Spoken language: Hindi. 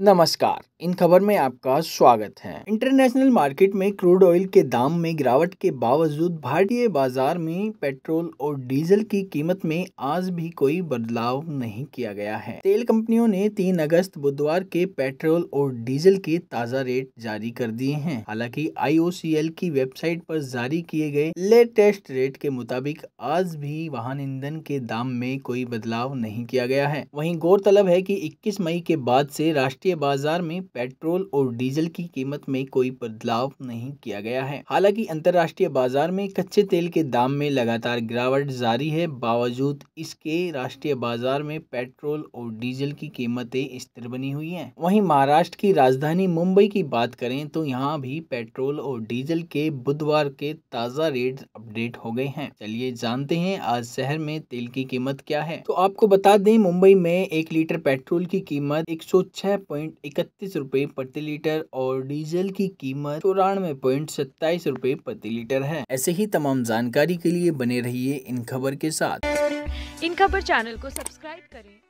नमस्कार इन खबर में आपका स्वागत है इंटरनेशनल मार्केट में क्रूड ऑयल के दाम में गिरावट के बावजूद भारतीय बाजार में पेट्रोल और डीजल की कीमत में आज भी कोई बदलाव नहीं किया गया है तेल कंपनियों ने 3 अगस्त बुधवार के पेट्रोल और डीजल के ताज़ा रेट जारी कर दिए हैं हालांकि आईओसीएल की वेबसाइट पर जारी किए गए लेटेस्ट रेट के मुताबिक आज भी वाहन ईंधन के दाम में कोई बदलाव नहीं किया गया है वही गौरतलब है की इक्कीस मई के बाद ऐसी राष्ट्रीय के बाजार में पेट्रोल और डीजल की कीमत में कोई बदलाव नहीं किया गया है हालांकि अंतर्राष्ट्रीय बाजार में कच्चे तेल के दाम में लगातार गिरावट जारी है बावजूद इसके राष्ट्रीय बाजार में पेट्रोल और डीजल की कीमतें स्थिर बनी हुई हैं वहीं महाराष्ट्र की राजधानी मुंबई की बात करें तो यहाँ भी पेट्रोल और डीजल के बुधवार के ताज़ा रेट अपडेट हो गए हैं चलिए जानते हैं आज शहर में तेल की कीमत क्या है तो आपको बता दें मुंबई में एक लीटर पेट्रोल की कीमत एक सौ छह पॉइंट इकतीस रूपए प्रति लीटर और डीजल की कीमत चौरानवे पॉइंट सत्ताईस रूपए प्रति लीटर है ऐसे ही तमाम जानकारी के लिए बने रहिए इन खबर के साथ इन खबर चैनल को सब्सक्राइब करें